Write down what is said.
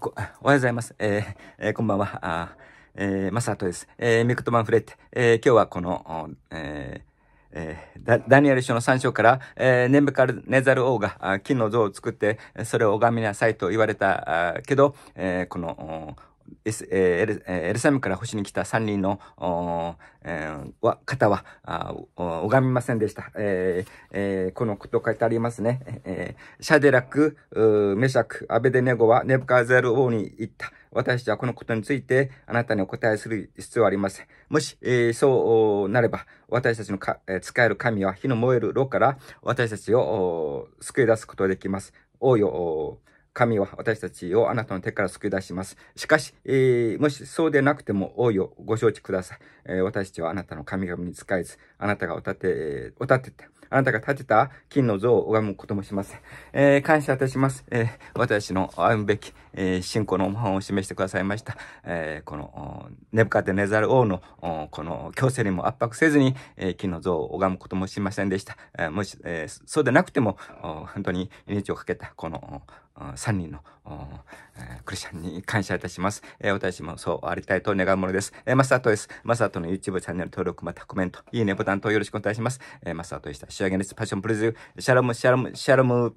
おはようございます。えーえー、こんばんは。あえー、マサトです。えー、ミクトマンフレッテ。えー、今日はこの、えーえー、ダニエル書の3章から、えー、ネムカルネザル王が金の像を作って、それを拝みなさいと言われたけど、えー、この、エルエルサムから星に来た3人の、えー、方は拝みませんでした。えーえー、このこと書いてありますね。えー、シャデラク、メシャク、アベデネゴはネブカゼル王に行った。私たちはこのことについてあなたにお答えする必要はありません。もし、えー、そうなれば、私たちのか、えー、使える神は火の燃える炉から私たちを救い出すことができます。王よ、神は私たちをあなたの手から救い出します。しかし、えー、もしそうでなくても王よ、ご承知ください。えー、私たちはあなたの神々に使えず、あなたがおたて、おたてて、あなたが建てた金の像を拝むこともしません。えー、感謝いたします。えー、私の歩むべき、えー、信仰の模範を示してくださいました。えー、この、ネブカテネザル王の、この、強制にも圧迫せずに、えー、金の像を拝むこともしませんでした。えー、もし、えー、そうでなくても、本当に命をかけた、この、3人のえクリスチャンに感謝いたします。えー、私もそうありたいと願うものです。えー、マスタートです。マスタートの YouTube チャンネル登録、またコメント、いいねボタンとよろしくお願いします。えー、マスタートでした。仕上げです。パッションプレゼュシャラム、シャラム、シャラム。